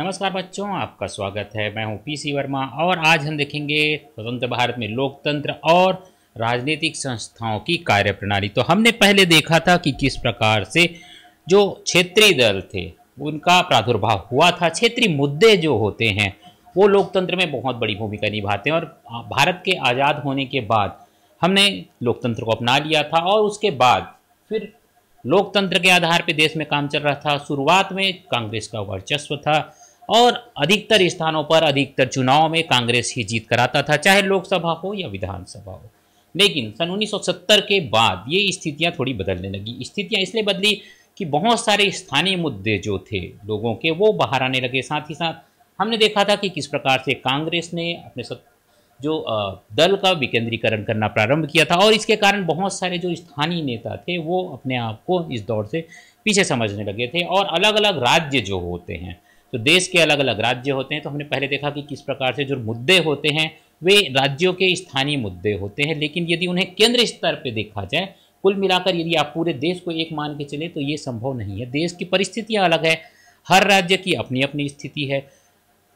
नमस्कार बच्चों आपका स्वागत है मैं हूं पीसी वर्मा और आज हम देखेंगे स्वतंत्र भारत में लोकतंत्र और राजनीतिक संस्थाओं की कार्यप्रणाली तो हमने पहले देखा था कि किस प्रकार से जो क्षेत्रीय दल थे उनका प्रादुर्भाव हुआ था क्षेत्रीय मुद्दे जो होते हैं वो लोकतंत्र में बहुत बड़ी भूमिका निभाते हैं और भारत के आज़ाद होने के बाद हमने लोकतंत्र को अपना लिया था और उसके बाद फिर लोकतंत्र के आधार पर देश में काम चल रहा था शुरुआत में कांग्रेस का वर्चस्व था और अधिकतर स्थानों पर अधिकतर चुनाव में कांग्रेस ही जीत कराता था चाहे लोकसभा हो या विधानसभा हो लेकिन सन 1970 के बाद ये स्थितियाँ थोड़ी बदलने लगी स्थितियाँ इसलिए बदली कि बहुत सारे स्थानीय मुद्दे जो थे लोगों के वो बाहर आने लगे साथ ही साथ हमने देखा था कि किस प्रकार से कांग्रेस ने अपने सत, जो दल का विकेंद्रीकरण करना प्रारंभ किया था और इसके कारण बहुत सारे जो स्थानीय नेता थे वो अपने आप को इस दौर से पीछे समझने लगे थे और अलग अलग राज्य जो होते हैं तो देश के अलग अलग राज्य होते हैं तो हमने पहले देखा कि किस प्रकार से जो मुद्दे होते हैं वे राज्यों के स्थानीय मुद्दे होते हैं लेकिन यदि उन्हें केंद्र स्तर पर देखा जाए कुल मिलाकर यदि आप पूरे देश को एक मान के चले तो ये संभव नहीं है देश की परिस्थितियाँ अलग है हर राज्य की अपनी अपनी स्थिति है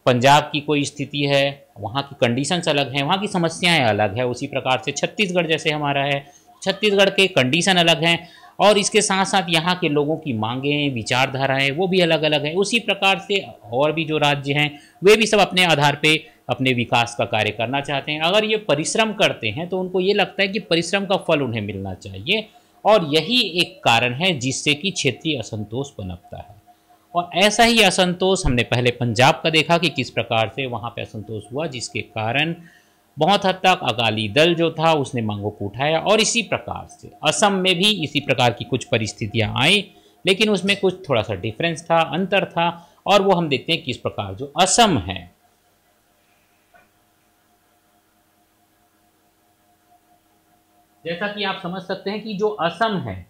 पंजाब की कोई स्थिति है वहाँ की कंडीशंस अलग हैं वहाँ की समस्याएं अलग है उसी प्रकार से छत्तीसगढ़ जैसे हमारा है छत्तीसगढ़ के कंडीशन अलग हैं और इसके साथ साथ यहाँ के लोगों की मांगें विचारधाराएं वो भी अलग अलग हैं उसी प्रकार से और भी जो राज्य हैं वे भी सब अपने आधार पे अपने विकास का कार्य करना चाहते हैं अगर ये परिश्रम करते हैं तो उनको ये लगता है कि परिश्रम का फल उन्हें मिलना चाहिए और यही एक कारण है जिससे कि क्षेत्रीय असंतोष पनपता है और ऐसा ही असंतोष हमने पहले पंजाब का देखा कि किस प्रकार से वहाँ पर असंतोष हुआ जिसके कारण बहुत हद तक अकाली दल जो था उसने मांगों को उठाया और इसी प्रकार से असम में भी इसी प्रकार की कुछ परिस्थितियां आई लेकिन उसमें कुछ थोड़ा सा डिफरेंस था अंतर था और वो हम देखते हैं किस प्रकार जो असम है जैसा कि आप समझ सकते हैं कि जो असम है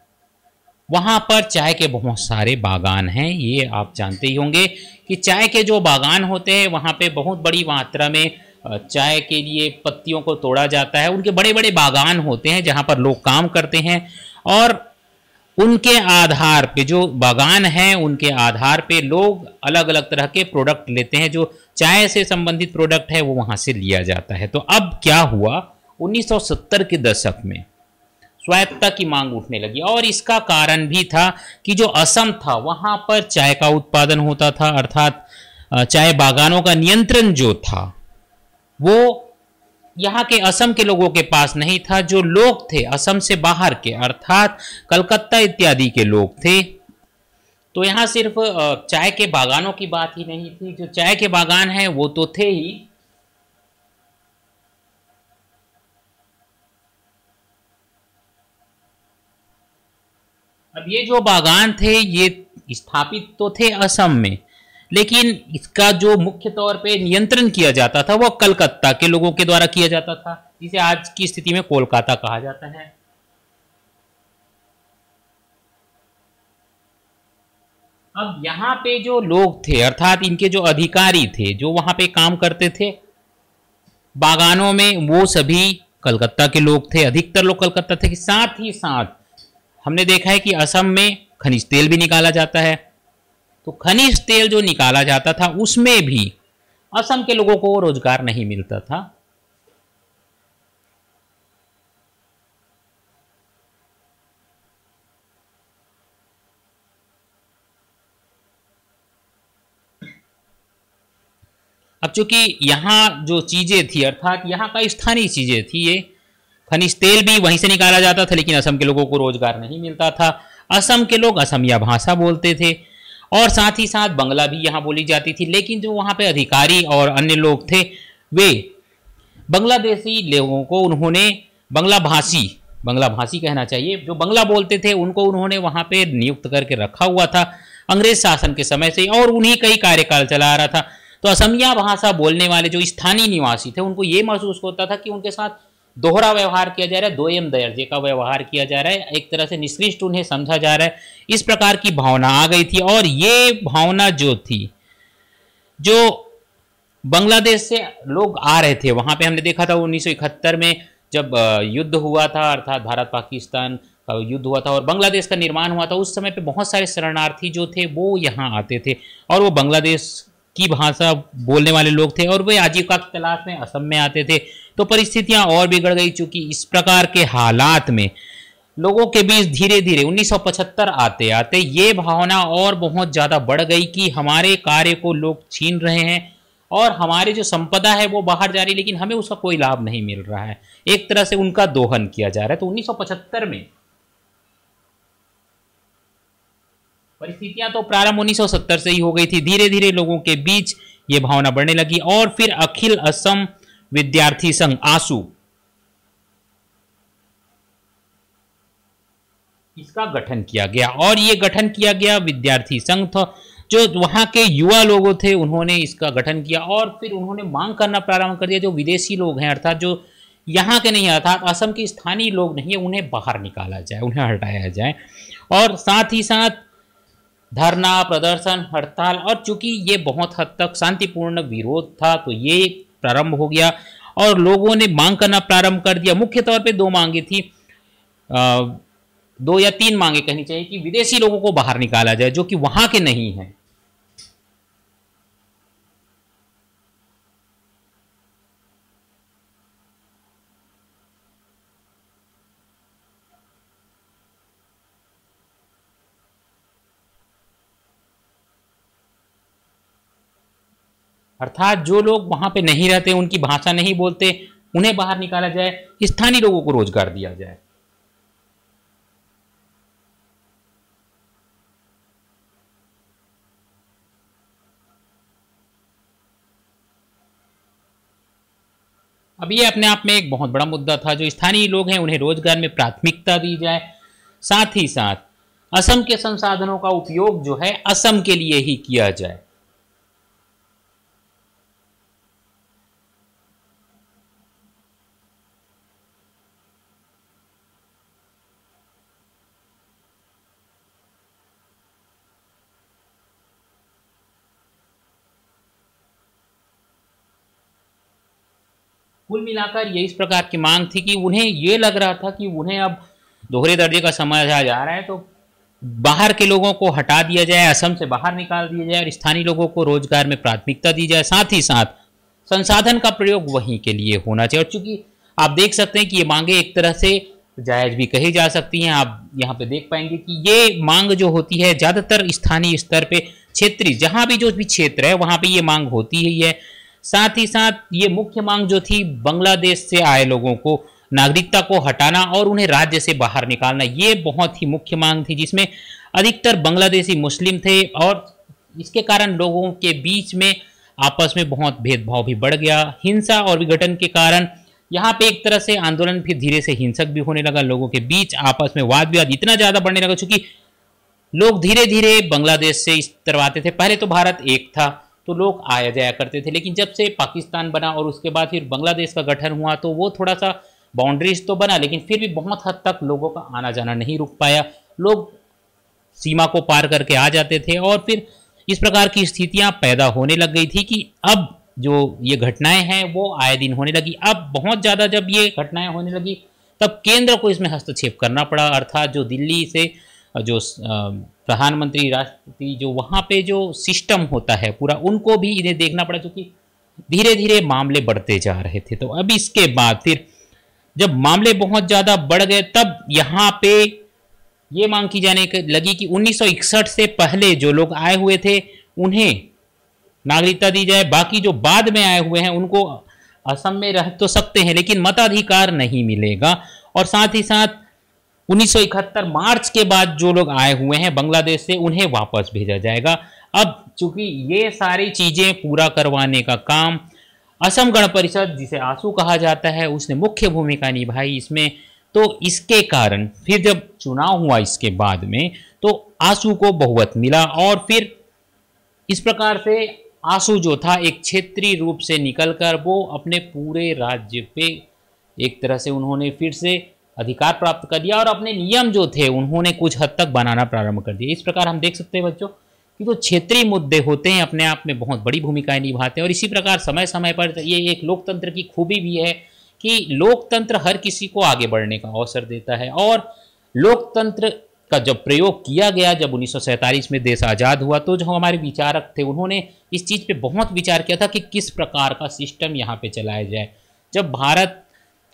वहाँ पर चाय के बहुत सारे बागान हैं ये आप जानते ही होंगे कि चाय के जो बागान होते हैं वहाँ पे बहुत बड़ी मात्रा में चाय के लिए पत्तियों को तोड़ा जाता है उनके बड़े बड़े बागान होते हैं जहाँ पर लोग काम करते हैं और उनके आधार पे जो बागान हैं उनके आधार पे लोग अलग अलग तरह के प्रोडक्ट लेते हैं जो चाय से संबंधित प्रोडक्ट है वो वहाँ से लिया जाता है तो अब क्या हुआ 1970 के दशक में स्वायत्ता की मांग उठने लगी और इसका कारण भी था कि जो असम था वहाँ पर चाय का उत्पादन होता था अर्थात चाय बागानों का नियंत्रण जो था वो यहाँ के असम के लोगों के पास नहीं था जो लोग थे असम से बाहर के अर्थात कलकत्ता इत्यादि के लोग थे तो यहाँ सिर्फ चाय के बागानों की बात ही नहीं थी जो चाय के बागान हैं वो तो थे ही अब ये जो बागान थे ये स्थापित तो थे असम में लेकिन इसका जो मुख्य तौर पे नियंत्रण किया जाता था वो कलकत्ता के लोगों के द्वारा किया जाता था जिसे आज की स्थिति में कोलकाता कहा जाता है अब यहाँ पे जो लोग थे अर्थात इनके जो अधिकारी थे जो वहां पे काम करते थे बागानों में वो सभी कलकत्ता के लोग थे अधिकतर लोग कलकत्ता थे कि साथ ही साथ हमने देखा है कि असम में खनिज तेल भी निकाला जाता है तो खनिज तेल जो निकाला जाता था उसमें भी असम के लोगों को रोजगार नहीं मिलता था अब चूंकि यहां जो चीज़ें थी अर्थात यहां का स्थानीय चीज़ें थी ये खनिज तेल भी वहीं से निकाला जाता था लेकिन असम के लोगों को रोजगार नहीं मिलता था असम के लोग असमिया भाषा बोलते थे और साथ ही साथ बंगला भी यहाँ बोली जाती थी लेकिन जो वहाँ पे अधिकारी और अन्य लोग थे वे बांग्लादेशी लोगों को उन्होंने बंगला भाषी बंगला भाषी कहना चाहिए जो बंगला बोलते थे उनको उन्होंने वहाँ पे नियुक्त करके रखा हुआ था अंग्रेज शासन के समय से और उन्हीं का ही कार्यकाल चला आ रहा था तो असमिया भाषा बोलने वाले जो स्थानीय निवासी थे उनको ये महसूस होता था कि उनके साथ दोहरा व्यवहार किया जा रहा है दो एम दर्जे का व्यवहार किया जा रहा है एक तरह से निष्कृष्ट उन्हें समझा जा रहा है इस प्रकार की भावना आ गई थी और ये भावना जो थी जो बांग्लादेश से लोग आ रहे थे वहां पे हमने देखा था उन्नीस में जब युद्ध हुआ था अर्थात भारत पाकिस्तान का युद्ध हुआ था और बांग्लादेश का निर्माण हुआ था उस समय पे बहुत सारे शरणार्थी जो थे वो यहाँ आते थे और वो बांग्लादेश की भाषा बोलने वाले लोग थे और वे आजीविका की तलाश में असम में आते थे तो परिस्थितियां और बिगड़ गई चूंकि इस प्रकार के हालात में लोगों के बीच धीरे धीरे 1975 आते आते ये भावना और बहुत ज़्यादा बढ़ गई कि हमारे कार्य को लोग छीन रहे हैं और हमारी जो संपदा है वो बाहर जा रही लेकिन हमें उसका कोई लाभ नहीं मिल रहा है एक तरह से उनका दोहन किया जा रहा है तो 1975 में परिस्थितियां तो प्रारंभ 1970 से ही हो गई थी धीरे धीरे लोगों के बीच ये भावना बढ़ने लगी और फिर अखिल असम विद्यार्थी संघ आंसू इसका गठन किया गया और ये गठन किया गया विद्यार्थी संघ था जो वहां के युवा लोगों थे उन्होंने इसका गठन किया और फिर उन्होंने मांग करना प्रारंभ कर दिया जो विदेशी लोग हैं अर्थात जो यहाँ के नहीं अर्थात असम के स्थानीय लोग नहीं है उन्हें बाहर निकाला जाए उन्हें हटाया जाए और साथ ही साथ धरना प्रदर्शन हड़ताल और चूंकि ये बहुत हद तक शांतिपूर्ण विरोध था तो ये प्रारंभ हो गया और लोगों ने मांग करना प्रारंभ कर दिया मुख्य तौर पे दो मांगे थी आ, दो या तीन मांगे कहनी चाहिए कि विदेशी लोगों को बाहर निकाला जाए जो कि वहाँ के नहीं हैं अर्थात जो लोग वहाँ पे नहीं रहते उनकी भाषा नहीं बोलते उन्हें बाहर निकाला जाए स्थानीय लोगों को रोजगार दिया जाए अब ये अपने आप में एक बहुत बड़ा मुद्दा था जो स्थानीय लोग हैं उन्हें रोजगार में प्राथमिकता दी जाए साथ ही साथ असम के संसाधनों का उपयोग जो है असम के लिए ही किया जाए कुल मिलाकर ये इस प्रकार की मांग थी कि उन्हें ये लग रहा था कि उन्हें अब दोहरे दर्जे का समझा जा रहा है तो बाहर के लोगों को हटा दिया जाए असम से बाहर निकाल दिया जाए और स्थानीय लोगों को रोजगार में प्राथमिकता दी जाए साथ ही साथ संसाधन का प्रयोग वहीं के लिए होना चाहिए और चूंकि आप देख सकते हैं कि ये मांगे एक तरह से जायज भी कही जा सकती हैं आप यहाँ पे देख पाएंगे कि ये मांग जो होती है ज़्यादातर स्थानीय स्तर पे क्षेत्रीय जहाँ भी जो भी क्षेत्र है वहाँ पे ये मांग होती ही है साथ ही साथ ये मुख्य मांग जो थी बांग्लादेश से आए लोगों को नागरिकता को हटाना और उन्हें राज्य से बाहर निकालना ये बहुत ही मुख्य मांग थी जिसमें अधिकतर बांग्लादेशी मुस्लिम थे और इसके कारण लोगों के बीच में आपस में बहुत भेदभाव भी बढ़ गया हिंसा और विघटन के कारण यहाँ पे एक तरह से आंदोलन फिर धीरे से हिंसक भी होने लगा लोगों के बीच आपस में वाद विवाद इतना ज़्यादा बढ़ने लगा चूँकि लोग धीरे धीरे बांग्लादेश से इस तरह आते थे पहले तो भारत एक था तो लोग आया जाया करते थे लेकिन जब से पाकिस्तान बना और उसके बाद फिर बांग्लादेश का गठन हुआ तो वो थोड़ा सा बाउंड्रीज तो बना लेकिन फिर भी बहुत हद तक लोगों का आना जाना नहीं रुक पाया लोग सीमा को पार करके आ जाते थे और फिर इस प्रकार की स्थितियां पैदा होने लग गई थी कि अब जो ये घटनाएं हैं वो आए दिन होने लगी अब बहुत ज़्यादा जब ये घटनाएं होने लगी तब केंद्र को इसमें हस्तक्षेप करना पड़ा अर्थात जो दिल्ली से जो प्रधानमंत्री राष्ट्रपति जो वहाँ पे जो सिस्टम होता है पूरा उनको भी इन्हें देखना पड़ा क्योंकि धीरे धीरे मामले बढ़ते जा रहे थे तो अब इसके बाद फिर जब मामले बहुत ज़्यादा बढ़ गए तब यहाँ पे ये मांग की जाने लगी कि 1961 से पहले जो लोग आए हुए थे उन्हें नागरिकता दी जाए बाकी जो बाद में आए हुए हैं उनको असम में रह तो सकते हैं लेकिन मताधिकार नहीं मिलेगा और साथ ही साथ 1971 मार्च के बाद जो लोग आए हुए हैं बांग्लादेश से उन्हें वापस भेजा जाएगा अब चूंकि ये सारी चीज़ें पूरा करवाने का काम असम गण परिषद जिसे आंसू कहा जाता है उसने मुख्य भूमिका निभाई इसमें तो इसके कारण फिर जब चुनाव हुआ इसके बाद में तो आंसू को बहुमत मिला और फिर इस प्रकार से आंसू जो था एक क्षेत्रीय रूप से निकलकर वो अपने पूरे राज्य पे एक तरह से उन्होंने फिर से अधिकार प्राप्त कर दिया और अपने नियम जो थे उन्होंने कुछ हद तक बनाना प्रारंभ कर दिया इस प्रकार हम देख सकते हैं बच्चों कि जो क्षेत्रीय मुद्दे होते हैं अपने आप में बहुत बड़ी भूमिकाएं निभाते हैं और इसी प्रकार समय समय पर ये एक लोकतंत्र की खूबी भी है कि लोकतंत्र हर किसी को आगे बढ़ने का अवसर देता है और लोकतंत्र का जब प्रयोग किया गया जब उन्नीस में देश आज़ाद हुआ तो जो हमारे विचारक थे उन्होंने इस चीज़ पर बहुत विचार किया था कि किस प्रकार का सिस्टम यहाँ पर चलाया जाए जब भारत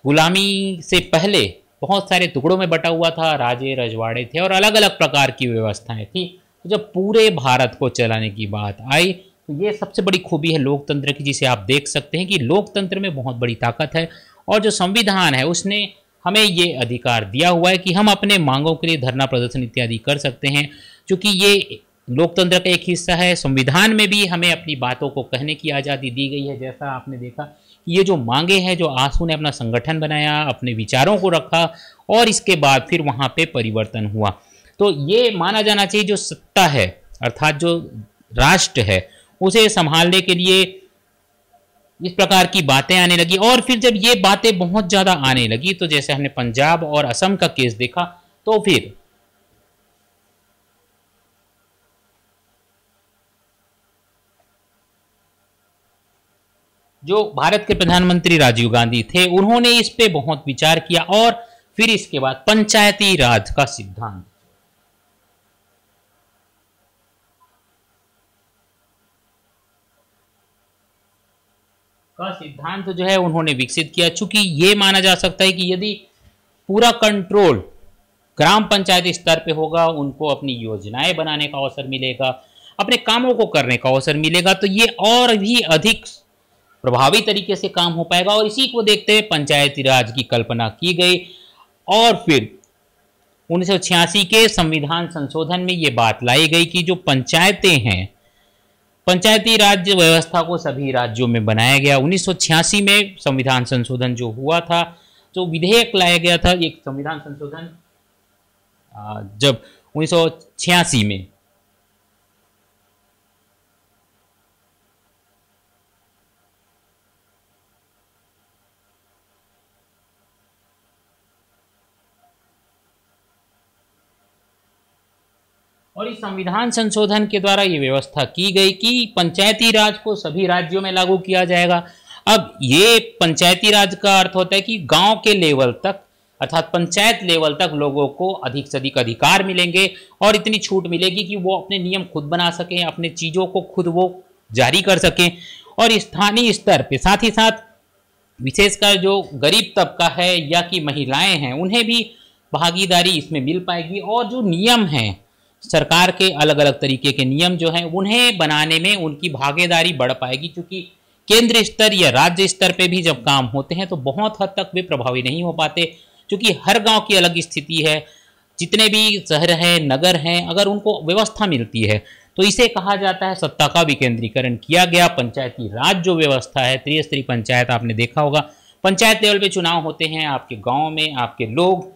गुलामी से पहले बहुत सारे टुकड़ों में बटा हुआ था राजे रजवाड़े थे और अलग अलग प्रकार की व्यवस्थाएं थी तो जब पूरे भारत को चलाने की बात आई तो ये सबसे बड़ी खूबी है लोकतंत्र की जिसे आप देख सकते हैं कि लोकतंत्र में बहुत बड़ी ताकत है और जो संविधान है उसने हमें ये अधिकार दिया हुआ है कि हम अपने मांगों के लिए धरना प्रदर्शन इत्यादि कर सकते हैं क्योंकि ये लोकतंत्र का एक हिस्सा है संविधान में भी हमें अपनी बातों को कहने की आज़ादी दी गई है जैसा आपने देखा ये जो मांगे हैं जो आंसू ने अपना संगठन बनाया अपने विचारों को रखा और इसके बाद फिर वहाँ पे परिवर्तन हुआ तो ये माना जाना चाहिए जो सत्ता है अर्थात जो राष्ट्र है उसे संभालने के लिए इस प्रकार की बातें आने लगी और फिर जब ये बातें बहुत ज़्यादा आने लगी तो जैसे हमने पंजाब और असम का केस देखा तो फिर जो भारत के प्रधानमंत्री राजीव गांधी थे उन्होंने इस पे बहुत विचार किया और फिर इसके बाद पंचायती राज का सिद्धांत का सिद्धांत जो है उन्होंने विकसित किया चूंकि ये माना जा सकता है कि यदि पूरा कंट्रोल ग्राम पंचायत स्तर पे होगा उनको अपनी योजनाएं बनाने का अवसर मिलेगा अपने कामों को करने का अवसर मिलेगा तो ये और भी अधिक प्रभावी तरीके से काम हो पाएगा और इसी को देखते हुए पंचायती राज की कल्पना की गई और फिर उन्नीस के संविधान संशोधन में ये बात लाई गई कि जो पंचायतें हैं पंचायती राज व्यवस्था को सभी राज्यों में बनाया गया उन्नीस में संविधान संशोधन जो हुआ था जो विधेयक लाया गया था एक संविधान संशोधन जब उन्नीस में और इस संविधान संशोधन के द्वारा ये व्यवस्था की गई कि पंचायती राज को सभी राज्यों में लागू किया जाएगा अब ये पंचायती राज का अर्थ होता है कि गांव के लेवल तक अर्थात पंचायत लेवल तक लोगों को अधिक से अधिक अधिकार मिलेंगे और इतनी छूट मिलेगी कि वो अपने नियम खुद बना सकें अपने चीज़ों को खुद वो जारी कर सकें और स्थानीय स्तर पर साथ ही साथ विशेषकर जो गरीब तबका है या कि महिलाएं हैं उन्हें भी भागीदारी इसमें मिल पाएगी और जो नियम हैं सरकार के अलग अलग तरीके के नियम जो हैं उन्हें बनाने में उनकी भागीदारी बढ़ पाएगी क्योंकि केंद्र स्तर या राज्य स्तर पे भी जब काम होते हैं तो बहुत हद तक वे प्रभावी नहीं हो पाते क्योंकि हर गांव की अलग स्थिति है जितने भी शहर हैं नगर हैं अगर उनको व्यवस्था मिलती है तो इसे कहा जाता है सत्ता का विकेंद्रीकरण किया गया पंचायती राज जो व्यवस्था है त्रिस्तरीय पंचायत आपने देखा होगा पंचायत लेवल पर चुनाव होते हैं आपके गाँव में आपके लोग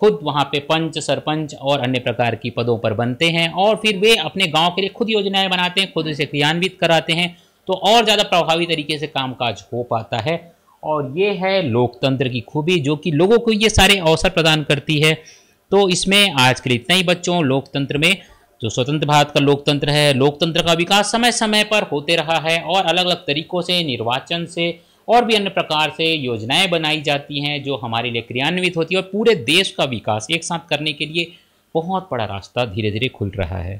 खुद वहाँ पे पंच सरपंच और अन्य प्रकार की पदों पर बनते हैं और फिर वे अपने गांव के लिए खुद योजनाएं बनाते हैं खुद इसे क्रियान्वित कराते हैं तो और ज़्यादा प्रभावी तरीके से कामकाज हो पाता है और ये है लोकतंत्र की खूबी जो कि लोगों को ये सारे अवसर प्रदान करती है तो इसमें आज के लिए इतना ही बच्चों लोकतंत्र में जो स्वतंत्र भारत का लोकतंत्र है लोकतंत्र का विकास समय समय पर होते रहा है और अलग अलग तरीकों से निर्वाचन से और भी अन्य प्रकार से योजनाएं बनाई जाती हैं जो हमारे लिए क्रियान्वित होती है और पूरे देश का विकास एक साथ करने के लिए बहुत बड़ा रास्ता धीरे धीरे खुल रहा है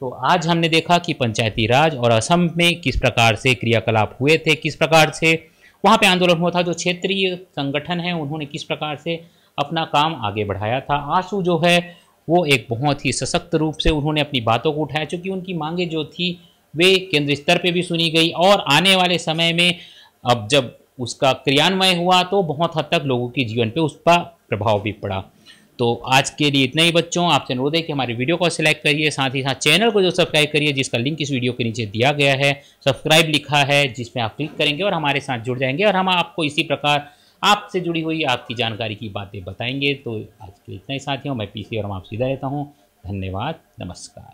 तो आज हमने देखा कि पंचायती राज और असम में किस प्रकार से क्रियाकलाप हुए थे किस प्रकार से वहाँ पे आंदोलन हुआ था जो क्षेत्रीय संगठन है उन्होंने किस प्रकार से अपना काम आगे बढ़ाया था आंसू जो है वो एक बहुत ही सशक्त रूप से उन्होंने अपनी बातों को उठाया चूँकि उनकी मांगें जो थी वे केंद्र स्तर पर भी सुनी गई और आने वाले समय में अब जब उसका क्रियान्वय हुआ तो बहुत हद तक लोगों के जीवन पे उसका प्रभाव भी पड़ा तो आज के लिए इतना ही बच्चों आपसे अनुरोध है कि हमारी वीडियो को सिलेक्ट करिए साथ ही साथ चैनल को जो सब्सक्राइब करिए जिसका लिंक इस वीडियो के नीचे दिया गया है सब्सक्राइब लिखा है जिसमें आप क्लिक करेंगे और हमारे साथ जुड़ जाएंगे और हम आपको इसी प्रकार आपसे जुड़ी हुई आपकी जानकारी की बातें बताएंगे तो आज के लिए इतना ही साथियों मैं पीसी और हम आप सीधा रहता हूँ धन्यवाद नमस्कार